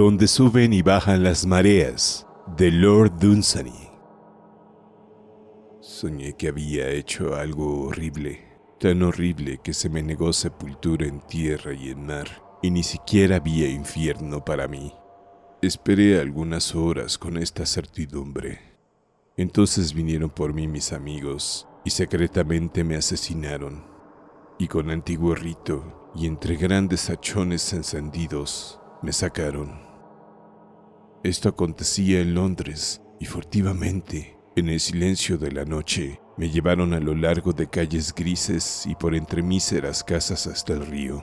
donde suben y bajan las mareas de Lord Dunsany. Soñé que había hecho algo horrible, tan horrible que se me negó sepultura en tierra y en mar, y ni siquiera había infierno para mí. Esperé algunas horas con esta certidumbre. Entonces vinieron por mí mis amigos y secretamente me asesinaron. Y con antiguo rito y entre grandes hachones encendidos, me sacaron. Esto acontecía en Londres y furtivamente, en el silencio de la noche, me llevaron a lo largo de calles grises y por entre míseras casas hasta el río.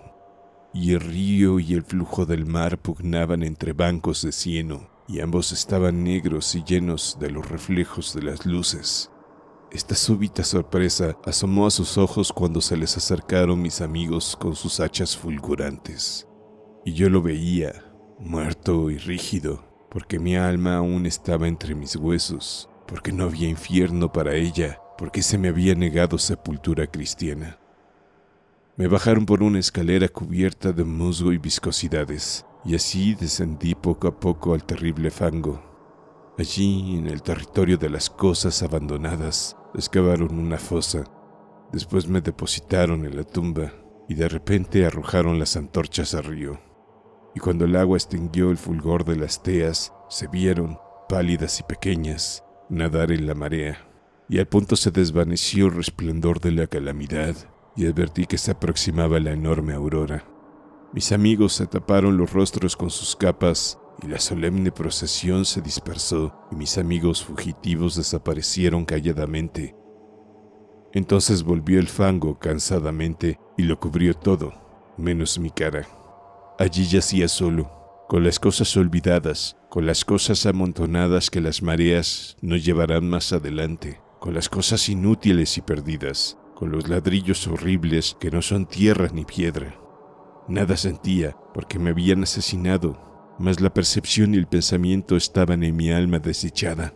Y el río y el flujo del mar pugnaban entre bancos de cieno, y ambos estaban negros y llenos de los reflejos de las luces. Esta súbita sorpresa asomó a sus ojos cuando se les acercaron mis amigos con sus hachas fulgurantes. Y yo lo veía, muerto y rígido, porque mi alma aún estaba entre mis huesos, porque no había infierno para ella, porque se me había negado sepultura cristiana. Me bajaron por una escalera cubierta de musgo y viscosidades, y así descendí poco a poco al terrible fango. Allí, en el territorio de las cosas abandonadas, excavaron una fosa. Después me depositaron en la tumba y de repente arrojaron las antorchas al río y cuando el agua extinguió el fulgor de las teas, se vieron, pálidas y pequeñas, nadar en la marea, y al punto se desvaneció el resplandor de la calamidad, y advertí que se aproximaba la enorme aurora. Mis amigos se taparon los rostros con sus capas, y la solemne procesión se dispersó, y mis amigos fugitivos desaparecieron calladamente. Entonces volvió el fango cansadamente y lo cubrió todo, menos mi cara. Allí yacía solo, con las cosas olvidadas, con las cosas amontonadas que las mareas no llevarán más adelante, con las cosas inútiles y perdidas, con los ladrillos horribles que no son tierra ni piedra. Nada sentía porque me habían asesinado, mas la percepción y el pensamiento estaban en mi alma desechada.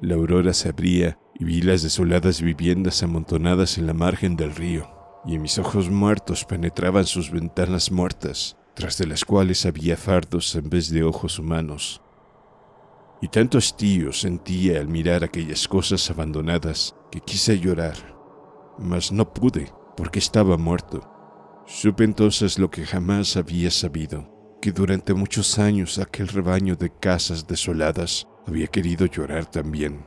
La aurora se abría y vi las desoladas viviendas amontonadas en la margen del río, y en mis ojos muertos penetraban sus ventanas muertas, tras de las cuales había fardos en vez de ojos humanos. Y tanto hastío sentía al mirar aquellas cosas abandonadas que quise llorar, mas no pude porque estaba muerto. Supe entonces lo que jamás había sabido, que durante muchos años aquel rebaño de casas desoladas había querido llorar también,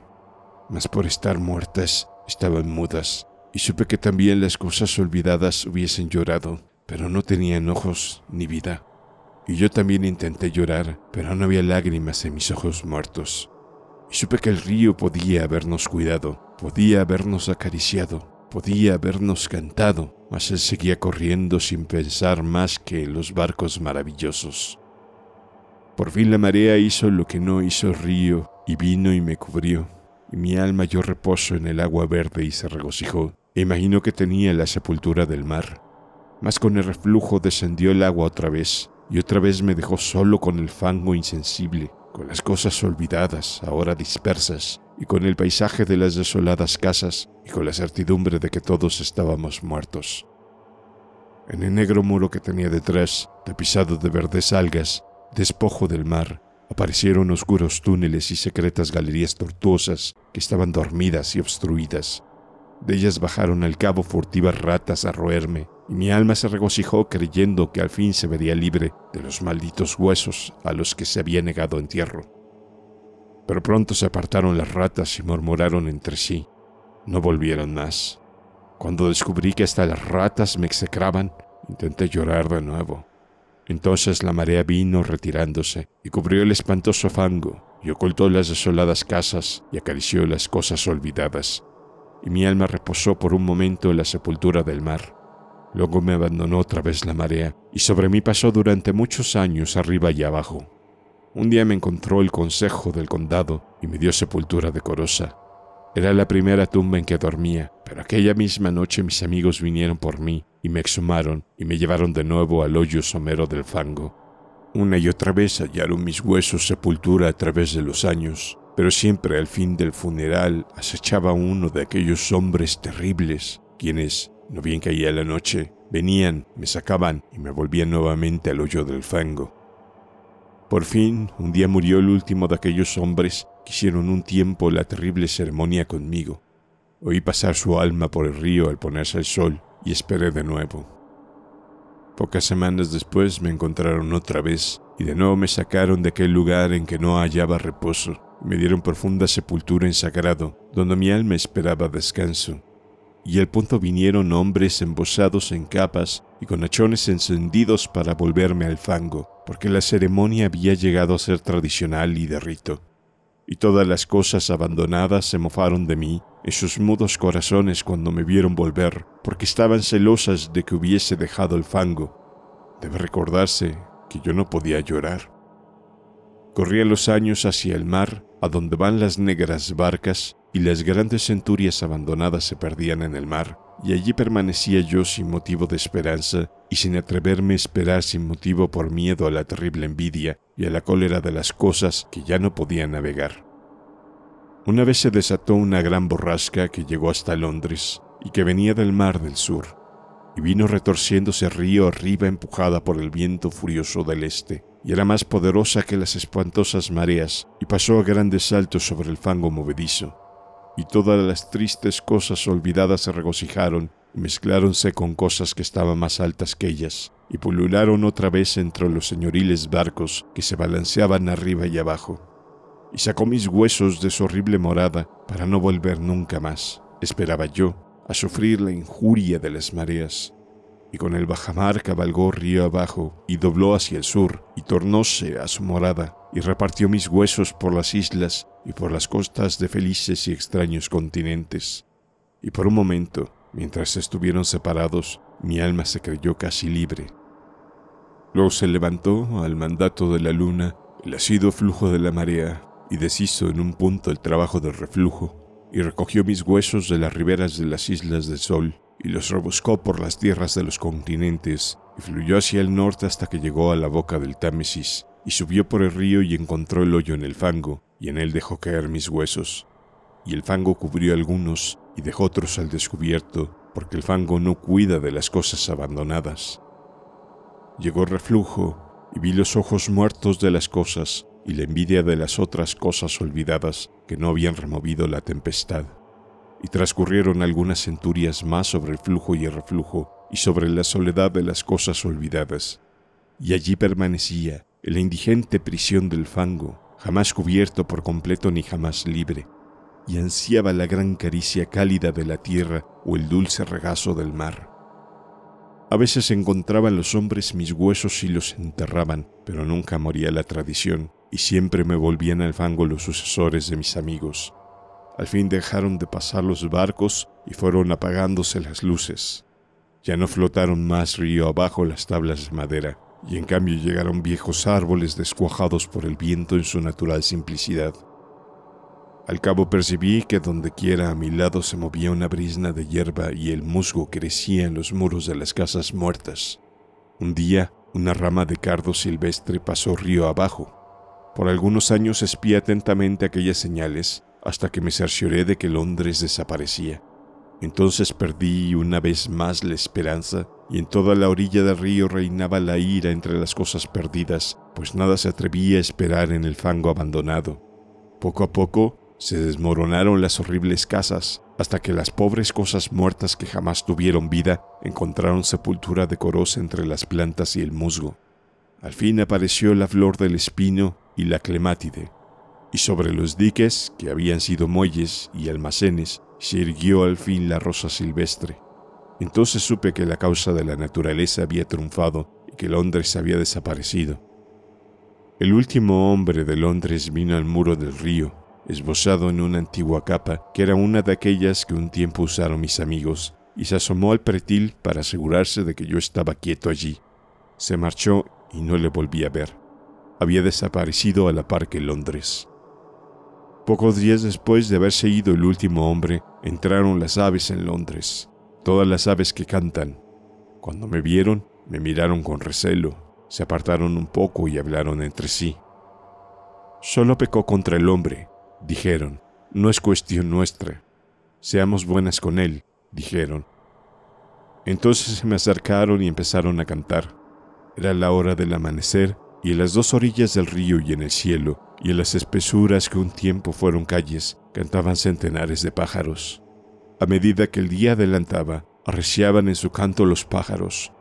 mas por estar muertas estaban mudas, y supe que también las cosas olvidadas hubiesen llorado pero no tenía ojos ni vida. Y yo también intenté llorar, pero no había lágrimas en mis ojos muertos. Y supe que el río podía habernos cuidado, podía habernos acariciado, podía habernos cantado, mas él seguía corriendo sin pensar más que en los barcos maravillosos. Por fin la marea hizo lo que no hizo el río, y vino y me cubrió, y mi alma yo reposo en el agua verde y se regocijó. E imaginó que tenía la sepultura del mar, mas con el reflujo descendió el agua otra vez, y otra vez me dejó solo con el fango insensible, con las cosas olvidadas, ahora dispersas, y con el paisaje de las desoladas casas, y con la certidumbre de que todos estábamos muertos. En el negro muro que tenía detrás, tapizado de verdes algas, despojo del mar, aparecieron oscuros túneles y secretas galerías tortuosas que estaban dormidas y obstruidas. De ellas bajaron al cabo furtivas ratas a roerme, y mi alma se regocijó creyendo que al fin se vería libre de los malditos huesos a los que se había negado entierro. Pero pronto se apartaron las ratas y murmuraron entre sí. No volvieron más. Cuando descubrí que hasta las ratas me execraban, intenté llorar de nuevo. Entonces la marea vino retirándose y cubrió el espantoso fango y ocultó las desoladas casas y acarició las cosas olvidadas. Y mi alma reposó por un momento en la sepultura del mar Luego me abandonó otra vez la marea y sobre mí pasó durante muchos años arriba y abajo. Un día me encontró el consejo del condado y me dio sepultura decorosa. Era la primera tumba en que dormía, pero aquella misma noche mis amigos vinieron por mí y me exhumaron y me llevaron de nuevo al hoyo somero del fango. Una y otra vez hallaron mis huesos sepultura a través de los años, pero siempre al fin del funeral acechaba uno de aquellos hombres terribles, quienes, no bien caía la noche, venían, me sacaban y me volvían nuevamente al hoyo del fango. Por fin, un día murió el último de aquellos hombres que hicieron un tiempo la terrible ceremonia conmigo. Oí pasar su alma por el río al ponerse el sol y esperé de nuevo. Pocas semanas después me encontraron otra vez y de nuevo me sacaron de aquel lugar en que no hallaba reposo. Me dieron profunda sepultura en sagrado, donde mi alma esperaba descanso y al punto vinieron hombres embosados en capas y con hachones encendidos para volverme al fango, porque la ceremonia había llegado a ser tradicional y de rito. Y todas las cosas abandonadas se mofaron de mí en sus mudos corazones cuando me vieron volver, porque estaban celosas de que hubiese dejado el fango. Debe recordarse que yo no podía llorar. Corría los años hacia el mar, a donde van las negras barcas, y las grandes centurias abandonadas se perdían en el mar, y allí permanecía yo sin motivo de esperanza y sin atreverme a esperar sin motivo por miedo a la terrible envidia y a la cólera de las cosas que ya no podía navegar. Una vez se desató una gran borrasca que llegó hasta Londres y que venía del mar del sur, y vino retorciéndose río arriba empujada por el viento furioso del este y era más poderosa que las espantosas mareas, y pasó a grandes saltos sobre el fango movedizo. Y todas las tristes cosas olvidadas se regocijaron y mezcláronse con cosas que estaban más altas que ellas, y pulularon otra vez entre los señoriles barcos que se balanceaban arriba y abajo. Y sacó mis huesos de su horrible morada para no volver nunca más, esperaba yo, a sufrir la injuria de las mareas y con el bajamar cabalgó río abajo y dobló hacia el sur y tornóse a su morada y repartió mis huesos por las islas y por las costas de felices y extraños continentes. Y por un momento, mientras estuvieron separados, mi alma se creyó casi libre. Luego se levantó al mandato de la luna el ácido flujo de la marea y deshizo en un punto el trabajo del reflujo y recogió mis huesos de las riberas de las islas del sol y los rebuscó por las tierras de los continentes y fluyó hacia el norte hasta que llegó a la boca del Támesis y subió por el río y encontró el hoyo en el fango y en él dejó caer mis huesos. Y el fango cubrió algunos y dejó otros al descubierto porque el fango no cuida de las cosas abandonadas. Llegó reflujo y vi los ojos muertos de las cosas y la envidia de las otras cosas olvidadas que no habían removido la tempestad y transcurrieron algunas centurias más sobre el flujo y el reflujo y sobre la soledad de las cosas olvidadas. Y allí permanecía, en la indigente prisión del fango, jamás cubierto por completo ni jamás libre, y ansiaba la gran caricia cálida de la tierra o el dulce regazo del mar. A veces encontraban los hombres mis huesos y los enterraban, pero nunca moría la tradición, y siempre me volvían al fango los sucesores de mis amigos. Al fin dejaron de pasar los barcos y fueron apagándose las luces. Ya no flotaron más río abajo las tablas de madera, y en cambio llegaron viejos árboles descuajados por el viento en su natural simplicidad. Al cabo percibí que dondequiera a mi lado se movía una brisna de hierba y el musgo crecía en los muros de las casas muertas. Un día, una rama de cardo silvestre pasó río abajo. Por algunos años espía atentamente aquellas señales hasta que me cercioré de que Londres desaparecía. Entonces perdí una vez más la esperanza y en toda la orilla del río reinaba la ira entre las cosas perdidas, pues nada se atrevía a esperar en el fango abandonado. Poco a poco se desmoronaron las horribles casas, hasta que las pobres cosas muertas que jamás tuvieron vida encontraron sepultura decorosa entre las plantas y el musgo. Al fin apareció la flor del espino y la clemátide, y sobre los diques, que habían sido muelles y almacenes, se irguió al fin la rosa silvestre. Entonces supe que la causa de la naturaleza había triunfado y que Londres había desaparecido. El último hombre de Londres vino al muro del río, esbozado en una antigua capa, que era una de aquellas que un tiempo usaron mis amigos, y se asomó al pretil para asegurarse de que yo estaba quieto allí. Se marchó y no le volví a ver. Había desaparecido a la par que Londres. Pocos días después de haber seguido el último hombre, entraron las aves en Londres, todas las aves que cantan. Cuando me vieron, me miraron con recelo, se apartaron un poco y hablaron entre sí. Solo pecó contra el hombre, dijeron, no es cuestión nuestra. Seamos buenas con él, dijeron. Entonces se me acercaron y empezaron a cantar. Era la hora del amanecer y en las dos orillas del río y en el cielo, y en las espesuras que un tiempo fueron calles, cantaban centenares de pájaros. A medida que el día adelantaba, arreciaban en su canto los pájaros.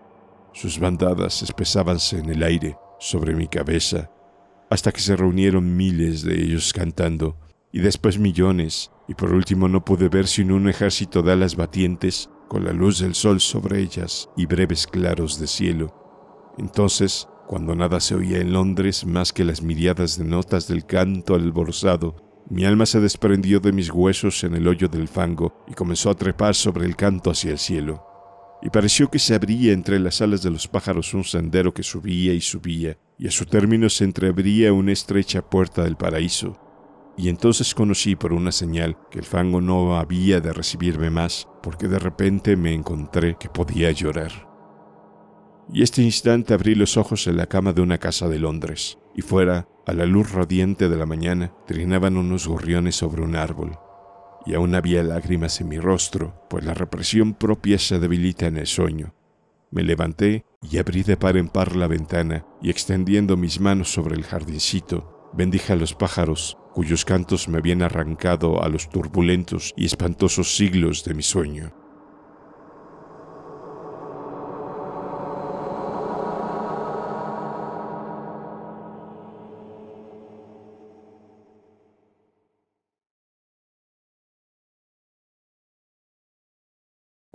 Sus bandadas espesábanse en el aire, sobre mi cabeza, hasta que se reunieron miles de ellos cantando, y después millones, y por último no pude ver sino un ejército de alas batientes, con la luz del sol sobre ellas y breves claros de cielo. Entonces cuando nada se oía en Londres más que las miriadas de notas del canto alborzado, mi alma se desprendió de mis huesos en el hoyo del fango y comenzó a trepar sobre el canto hacia el cielo. Y pareció que se abría entre las alas de los pájaros un sendero que subía y subía, y a su término se entreabría una estrecha puerta del paraíso. Y entonces conocí por una señal que el fango no había de recibirme más, porque de repente me encontré que podía llorar y este instante abrí los ojos en la cama de una casa de Londres, y fuera, a la luz radiante de la mañana, trinaban unos gorriones sobre un árbol, y aún había lágrimas en mi rostro, pues la represión propia se debilita en el sueño. Me levanté y abrí de par en par la ventana, y extendiendo mis manos sobre el jardincito, bendije a los pájaros, cuyos cantos me habían arrancado a los turbulentos y espantosos siglos de mi sueño.